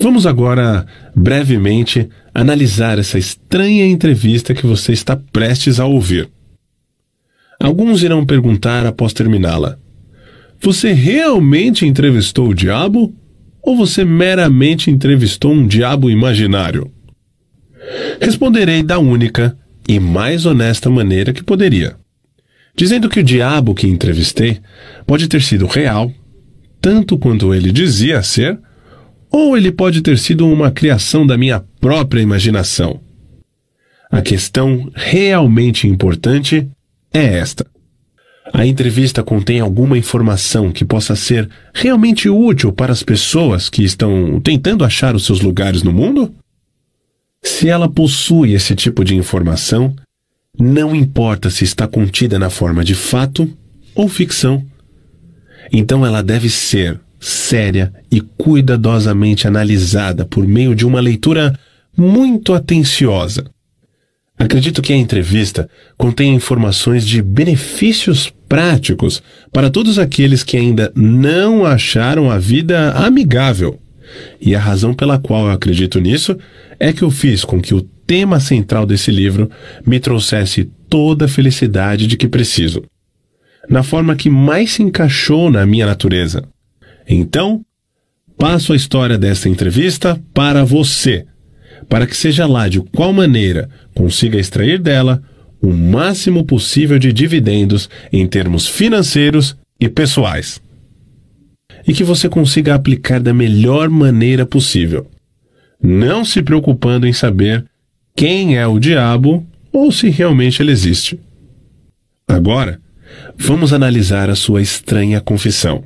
Vamos agora, brevemente, analisar essa estranha entrevista que você está prestes a ouvir. Alguns irão perguntar após terminá-la: Você realmente entrevistou o diabo? Ou você meramente entrevistou um diabo imaginário? Responderei da única e mais honesta maneira que poderia, dizendo que o diabo que entrevistei pode ter sido real, tanto quanto ele dizia ser, ou ele pode ter sido uma criação da minha própria imaginação. A questão realmente importante é esta. A entrevista contém alguma informação que possa ser realmente útil para as pessoas que estão tentando achar os seus lugares no mundo? Se ela possui esse tipo de informação, não importa se está contida na forma de fato ou ficção. Então ela deve ser séria e cuidadosamente analisada por meio de uma leitura muito atenciosa. Acredito que a entrevista contém informações de benefícios práticos para todos aqueles que ainda não acharam a vida amigável. E a razão pela qual eu acredito nisso é que eu fiz com que o tema central desse livro me trouxesse toda a felicidade de que preciso, na forma que mais se encaixou na minha natureza. Então, passo a história desta entrevista para você, para que seja lá de qual maneira consiga extrair dela o máximo possível de dividendos em termos financeiros e pessoais. E que você consiga aplicar da melhor maneira possível, não se preocupando em saber quem é o diabo ou se realmente ele existe. Agora, vamos analisar a sua estranha confissão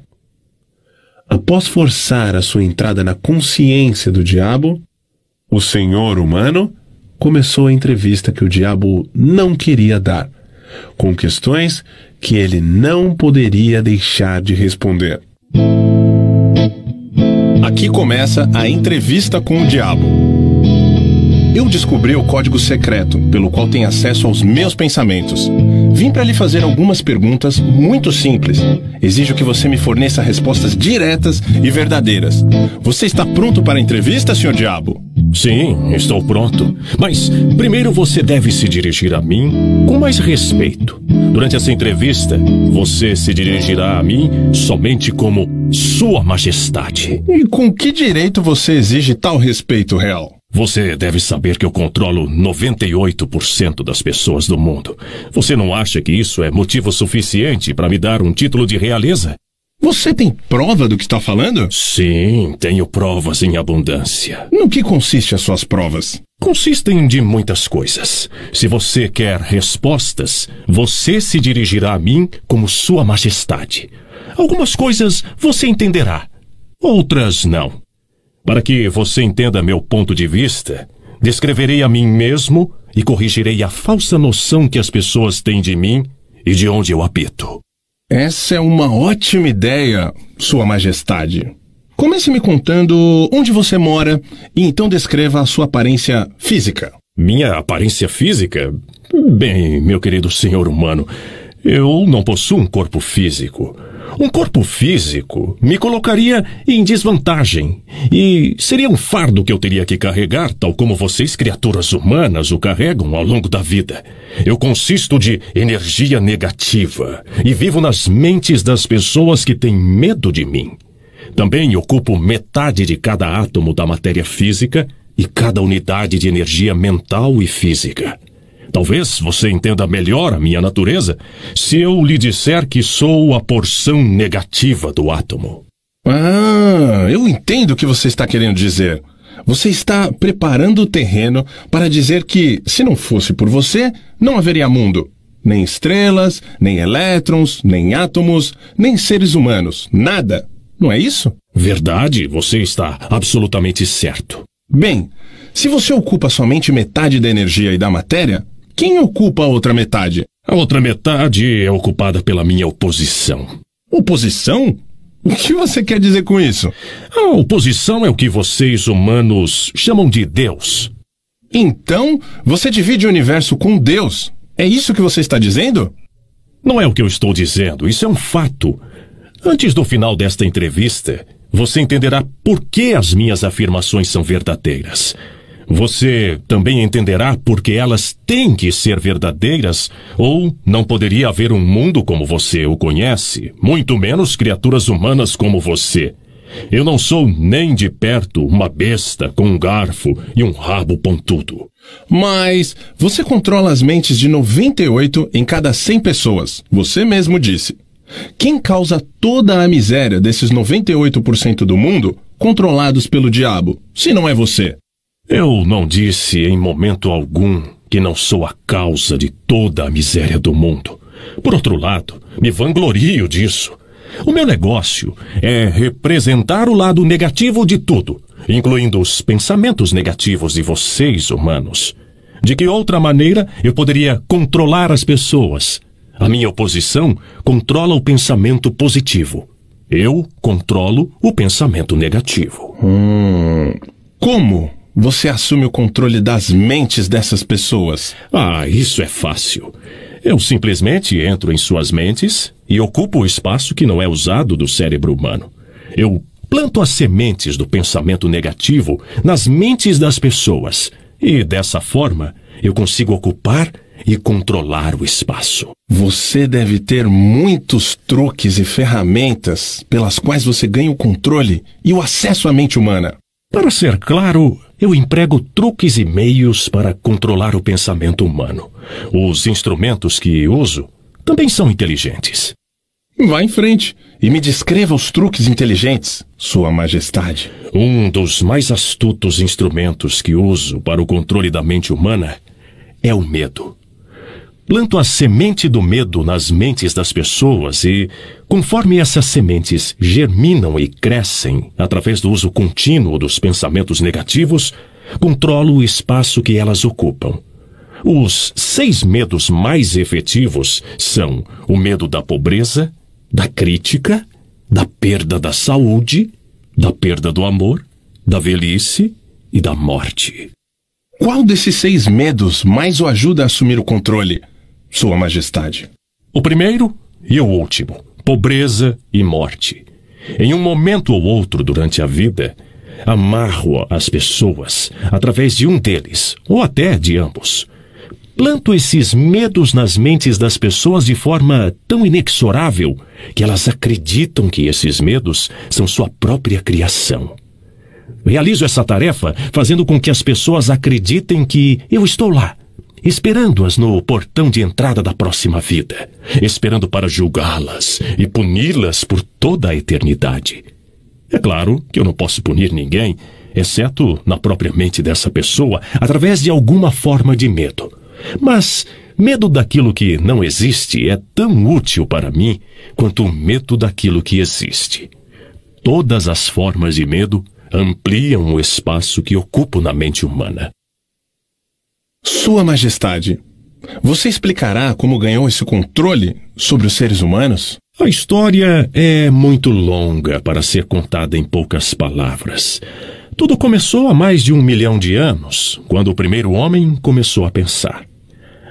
após forçar a sua entrada na consciência do diabo, o senhor humano começou a entrevista que o diabo não queria dar, com questões que ele não poderia deixar de responder. Aqui começa a entrevista com o diabo. Eu descobri o código secreto, pelo qual tenho acesso aos meus pensamentos. Vim para lhe fazer algumas perguntas muito simples. Exijo que você me forneça respostas diretas e verdadeiras. Você está pronto para a entrevista, senhor Diabo? Sim, estou pronto. Mas primeiro você deve se dirigir a mim com mais respeito. Durante essa entrevista, você se dirigirá a mim somente como Sua Majestade. E com que direito você exige tal respeito, Real? Você deve saber que eu controlo 98% das pessoas do mundo. Você não acha que isso é motivo suficiente para me dar um título de realeza? Você tem prova do que está falando? Sim, tenho provas em abundância. No que consiste as suas provas? Consistem de muitas coisas. Se você quer respostas, você se dirigirá a mim como Sua Majestade. Algumas coisas você entenderá, outras não. Para que você entenda meu ponto de vista, descreverei a mim mesmo e corrigirei a falsa noção que as pessoas têm de mim e de onde eu habito. Essa é uma ótima ideia, Sua Majestade. Comece me contando onde você mora e então descreva a sua aparência física. Minha aparência física? Bem, meu querido senhor humano, eu não possuo um corpo físico. Um corpo físico me colocaria em desvantagem e seria um fardo que eu teria que carregar, tal como vocês, criaturas humanas, o carregam ao longo da vida. Eu consisto de energia negativa e vivo nas mentes das pessoas que têm medo de mim. Também ocupo metade de cada átomo da matéria física e cada unidade de energia mental e física. Talvez você entenda melhor a minha natureza se eu lhe disser que sou a porção negativa do átomo. Ah, eu entendo o que você está querendo dizer. Você está preparando o terreno para dizer que, se não fosse por você, não haveria mundo. Nem estrelas, nem elétrons, nem átomos, nem seres humanos, nada. Não é isso? Verdade, você está absolutamente certo. Bem, se você ocupa somente metade da energia e da matéria, quem ocupa a outra metade? A outra metade é ocupada pela minha oposição. Oposição? O que você quer dizer com isso? A oposição é o que vocês humanos chamam de Deus. Então, você divide o universo com Deus? É isso que você está dizendo? Não é o que eu estou dizendo, isso é um fato. Antes do final desta entrevista, você entenderá por que as minhas afirmações são verdadeiras. Você também entenderá porque elas têm que ser verdadeiras, ou não poderia haver um mundo como você o conhece, muito menos criaturas humanas como você. Eu não sou nem de perto uma besta com um garfo e um rabo pontudo. Mas você controla as mentes de 98 em cada 100 pessoas, você mesmo disse. Quem causa toda a miséria desses 98% do mundo controlados pelo diabo, se não é você? Eu não disse em momento algum que não sou a causa de toda a miséria do mundo. Por outro lado, me vanglorio disso. O meu negócio é representar o lado negativo de tudo, incluindo os pensamentos negativos de vocês, humanos. De que outra maneira eu poderia controlar as pessoas? A minha oposição controla o pensamento positivo. Eu controlo o pensamento negativo. Hum, como você assume o controle das mentes dessas pessoas? Ah, isso é fácil. Eu simplesmente entro em suas mentes e ocupo o espaço que não é usado do cérebro humano. Eu planto as sementes do pensamento negativo nas mentes das pessoas e, dessa forma, eu consigo ocupar e controlar o espaço. Você deve ter muitos truques e ferramentas pelas quais você ganha o controle e o acesso à mente humana. Para ser claro, eu emprego truques e meios para controlar o pensamento humano. Os instrumentos que uso também são inteligentes. Vá em frente e me descreva os truques inteligentes, Sua Majestade. Um dos mais astutos instrumentos que uso para o controle da mente humana é o medo planto a semente do medo nas mentes das pessoas e, conforme essas sementes germinam e crescem através do uso contínuo dos pensamentos negativos, controlo o espaço que elas ocupam. Os seis medos mais efetivos são o medo da pobreza, da crítica, da perda da saúde, da perda do amor, da velhice e da morte. Qual desses seis medos mais o ajuda a assumir o controle? Sua Majestade. O primeiro e o último, pobreza e morte. Em um momento ou outro durante a vida, amarro as pessoas através de um deles, ou até de ambos. Planto esses medos nas mentes das pessoas de forma tão inexorável que elas acreditam que esses medos são sua própria criação. Realizo essa tarefa fazendo com que as pessoas acreditem que eu estou lá, esperando-as no portão de entrada da próxima vida, esperando para julgá-las e puni-las por toda a eternidade. É claro que eu não posso punir ninguém, exceto na própria mente dessa pessoa, através de alguma forma de medo. Mas medo daquilo que não existe é tão útil para mim quanto o medo daquilo que existe. Todas as formas de medo ampliam o espaço que ocupo na mente humana. Sua Majestade, você explicará como ganhou esse controle sobre os seres humanos? A história é muito longa para ser contada em poucas palavras. Tudo começou há mais de um milhão de anos, quando o primeiro homem começou a pensar.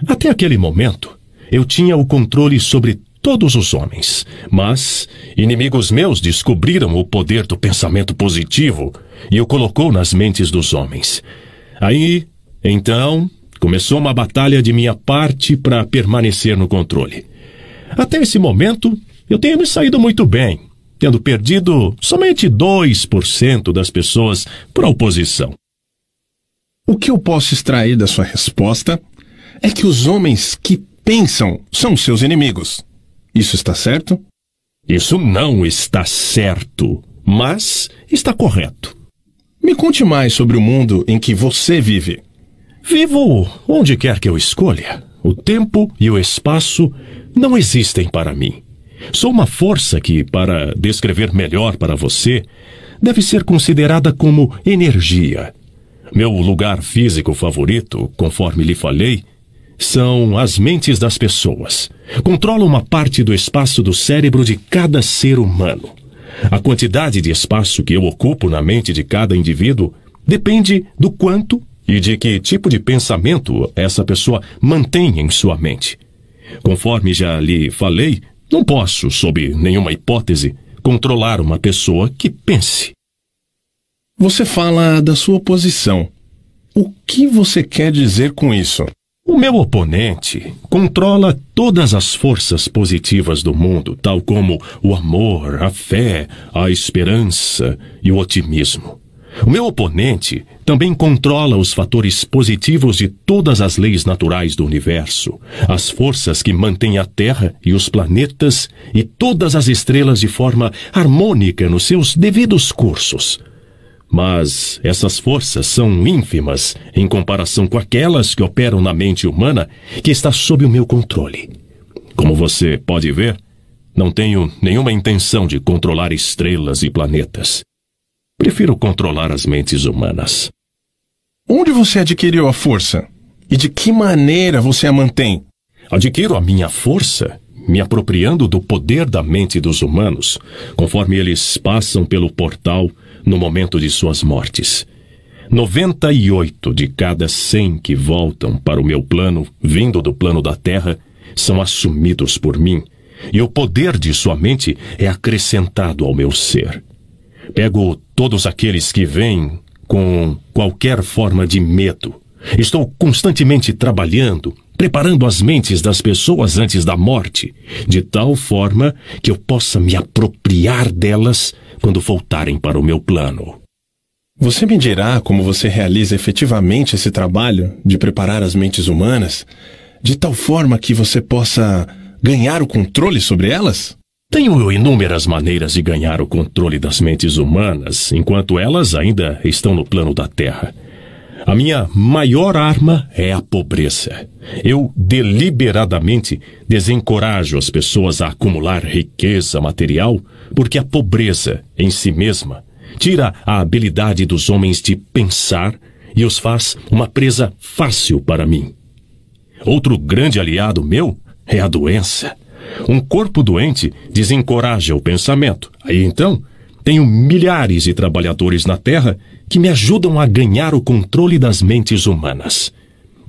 Até aquele momento, eu tinha o controle sobre todos os homens, mas inimigos meus descobriram o poder do pensamento positivo e o colocou nas mentes dos homens. Aí, então, Começou uma batalha de minha parte para permanecer no controle. Até esse momento, eu tenho me saído muito bem, tendo perdido somente 2% das pessoas para a oposição. O que eu posso extrair da sua resposta é que os homens que pensam são seus inimigos. Isso está certo? Isso não está certo, mas está correto. Me conte mais sobre o mundo em que você vive. Vivo onde quer que eu escolha. O tempo e o espaço não existem para mim. Sou uma força que, para descrever melhor para você, deve ser considerada como energia. Meu lugar físico favorito, conforme lhe falei, são as mentes das pessoas. Controlo uma parte do espaço do cérebro de cada ser humano. A quantidade de espaço que eu ocupo na mente de cada indivíduo depende do quanto e de que tipo de pensamento essa pessoa mantém em sua mente. Conforme já lhe falei, não posso, sob nenhuma hipótese, controlar uma pessoa que pense. Você fala da sua posição. O que você quer dizer com isso? O meu oponente controla todas as forças positivas do mundo, tal como o amor, a fé, a esperança e o otimismo. O meu oponente também controla os fatores positivos de todas as leis naturais do universo, as forças que mantêm a Terra e os planetas e todas as estrelas de forma harmônica nos seus devidos cursos. Mas essas forças são ínfimas em comparação com aquelas que operam na mente humana que está sob o meu controle. Como você pode ver, não tenho nenhuma intenção de controlar estrelas e planetas. Prefiro controlar as mentes humanas. Onde você adquiriu a força? E de que maneira você a mantém? Adquiro a minha força me apropriando do poder da mente dos humanos, conforme eles passam pelo portal no momento de suas mortes. 98 de cada 100 que voltam para o meu plano, vindo do plano da Terra, são assumidos por mim, e o poder de sua mente é acrescentado ao meu ser. Pego todos aqueles que vêm com qualquer forma de medo. Estou constantemente trabalhando, preparando as mentes das pessoas antes da morte, de tal forma que eu possa me apropriar delas quando voltarem para o meu plano. Você me dirá como você realiza efetivamente esse trabalho de preparar as mentes humanas, de tal forma que você possa ganhar o controle sobre elas? Tenho inúmeras maneiras de ganhar o controle das mentes humanas enquanto elas ainda estão no plano da Terra. A minha maior arma é a pobreza. Eu deliberadamente desencorajo as pessoas a acumular riqueza material porque a pobreza em si mesma tira a habilidade dos homens de pensar e os faz uma presa fácil para mim. Outro grande aliado meu é a doença. Um corpo doente desencoraja o pensamento. Aí então, tenho milhares de trabalhadores na Terra que me ajudam a ganhar o controle das mentes humanas.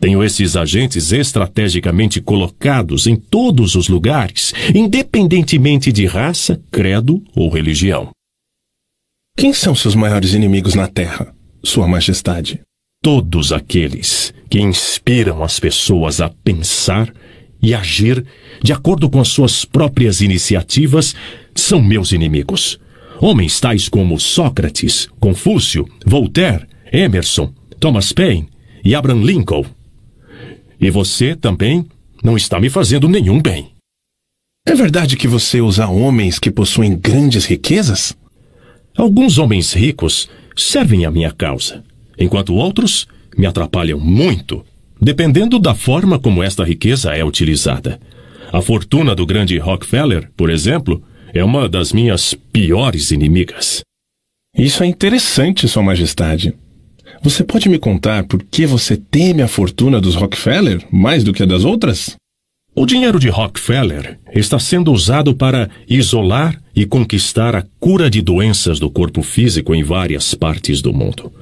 Tenho esses agentes estrategicamente colocados em todos os lugares, independentemente de raça, credo ou religião. Quem são seus maiores inimigos na Terra, Sua Majestade? Todos aqueles que inspiram as pessoas a pensar e agir de acordo com as suas próprias iniciativas são meus inimigos. Homens tais como Sócrates, Confúcio, Voltaire, Emerson, Thomas Paine e Abraham Lincoln. E você também não está me fazendo nenhum bem. É verdade que você usa homens que possuem grandes riquezas? Alguns homens ricos servem à minha causa, enquanto outros me atrapalham muito dependendo da forma como esta riqueza é utilizada. A fortuna do grande Rockefeller, por exemplo, é uma das minhas piores inimigas. Isso é interessante, Sua Majestade. Você pode me contar por que você teme a fortuna dos Rockefeller mais do que a das outras? O dinheiro de Rockefeller está sendo usado para isolar e conquistar a cura de doenças do corpo físico em várias partes do mundo.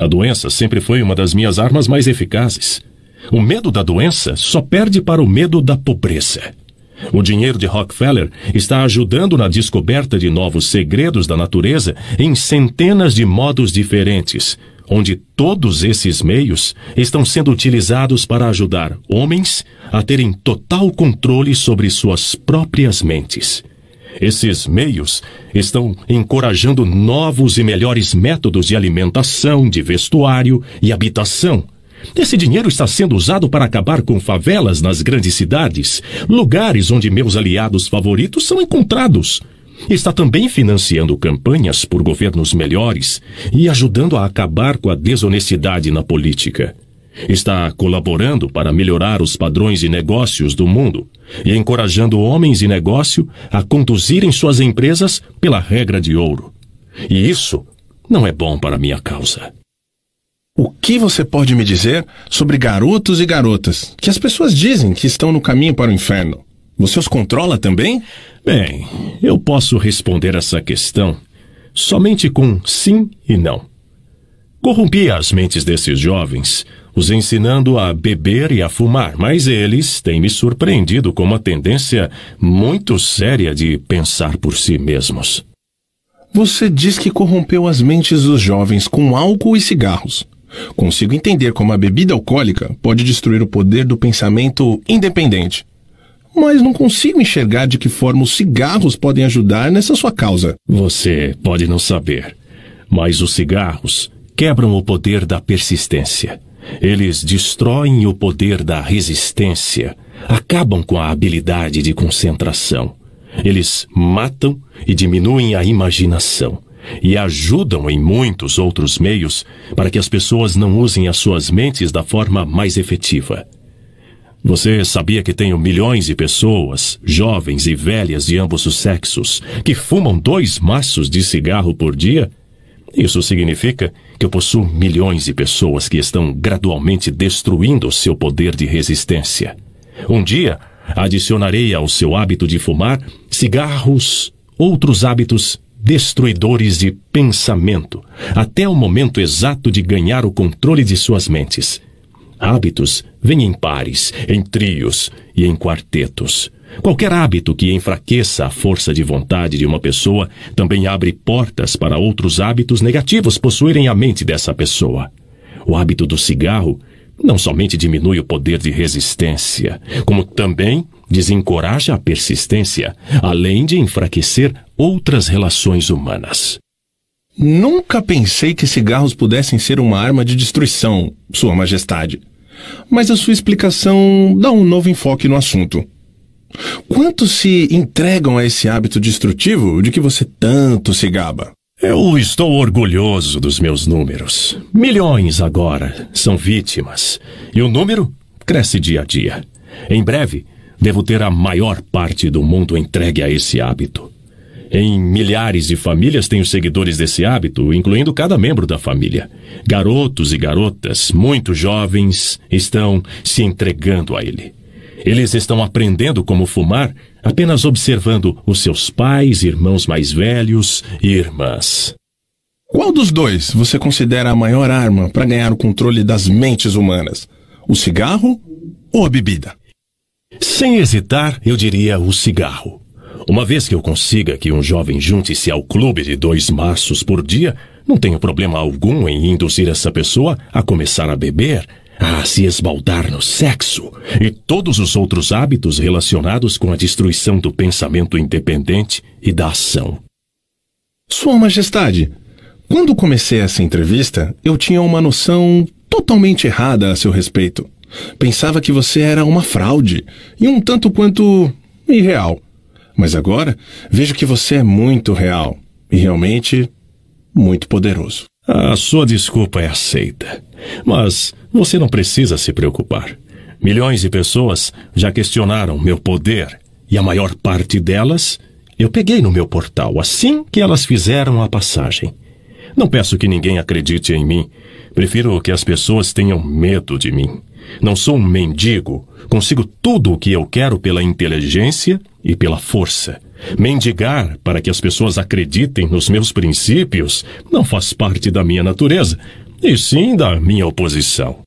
A doença sempre foi uma das minhas armas mais eficazes. O medo da doença só perde para o medo da pobreza. O dinheiro de Rockefeller está ajudando na descoberta de novos segredos da natureza em centenas de modos diferentes, onde todos esses meios estão sendo utilizados para ajudar homens a terem total controle sobre suas próprias mentes. Esses meios estão encorajando novos e melhores métodos de alimentação, de vestuário e habitação esse dinheiro está sendo usado para acabar com favelas nas grandes cidades, lugares onde meus aliados favoritos são encontrados. Está também financiando campanhas por governos melhores e ajudando a acabar com a desonestidade na política. Está colaborando para melhorar os padrões e negócios do mundo e encorajando homens e negócio a conduzirem suas empresas pela regra de ouro. E isso não é bom para minha causa. O que você pode me dizer sobre garotos e garotas que as pessoas dizem que estão no caminho para o inferno? Você os controla também? Bem, eu posso responder essa questão somente com sim e não. Corrompi as mentes desses jovens, os ensinando a beber e a fumar, mas eles têm me surpreendido com uma tendência muito séria de pensar por si mesmos. Você diz que corrompeu as mentes dos jovens com álcool e cigarros. Consigo entender como a bebida alcoólica pode destruir o poder do pensamento independente. Mas não consigo enxergar de que forma os cigarros podem ajudar nessa sua causa. Você pode não saber, mas os cigarros quebram o poder da persistência. Eles destroem o poder da resistência, acabam com a habilidade de concentração. Eles matam e diminuem a imaginação e ajudam em muitos outros meios para que as pessoas não usem as suas mentes da forma mais efetiva. Você sabia que tenho milhões de pessoas, jovens e velhas de ambos os sexos, que fumam dois maços de cigarro por dia? Isso significa que eu possuo milhões de pessoas que estão gradualmente destruindo o seu poder de resistência. Um dia, adicionarei ao seu hábito de fumar cigarros, outros hábitos destruidores de pensamento, até o momento exato de ganhar o controle de suas mentes. Hábitos vêm em pares, em trios e em quartetos. Qualquer hábito que enfraqueça a força de vontade de uma pessoa também abre portas para outros hábitos negativos possuírem a mente dessa pessoa. O hábito do cigarro não somente diminui o poder de resistência, como também desencoraja a persistência, além de enfraquecer outras relações humanas. Nunca pensei que cigarros pudessem ser uma arma de destruição, Sua Majestade. Mas a sua explicação dá um novo enfoque no assunto. Quantos se entregam a esse hábito destrutivo de que você tanto se gaba? Eu estou orgulhoso dos meus números. Milhões agora são vítimas. E o número cresce dia a dia. Em breve, devo ter a maior parte do mundo entregue a esse hábito. Em milhares de famílias tem os seguidores desse hábito, incluindo cada membro da família. Garotos e garotas, muito jovens, estão se entregando a ele. Eles estão aprendendo como fumar apenas observando os seus pais, irmãos mais velhos e irmãs. Qual dos dois você considera a maior arma para ganhar o controle das mentes humanas? O cigarro ou a bebida? Sem hesitar, eu diria o cigarro. Uma vez que eu consiga que um jovem junte-se ao clube de dois maços por dia, não tenho problema algum em induzir essa pessoa a começar a beber, a se esbaldar no sexo e todos os outros hábitos relacionados com a destruição do pensamento independente e da ação. Sua Majestade, quando comecei essa entrevista, eu tinha uma noção totalmente errada a seu respeito. Pensava que você era uma fraude e um tanto quanto irreal. Mas agora vejo que você é muito real e realmente muito poderoso. A sua desculpa é aceita. Mas você não precisa se preocupar. Milhões de pessoas já questionaram meu poder e a maior parte delas eu peguei no meu portal assim que elas fizeram a passagem. Não peço que ninguém acredite em mim. Prefiro que as pessoas tenham medo de mim. Não sou um mendigo. Consigo tudo o que eu quero pela inteligência e pela força. Mendigar para que as pessoas acreditem nos meus princípios não faz parte da minha natureza, e sim da minha oposição.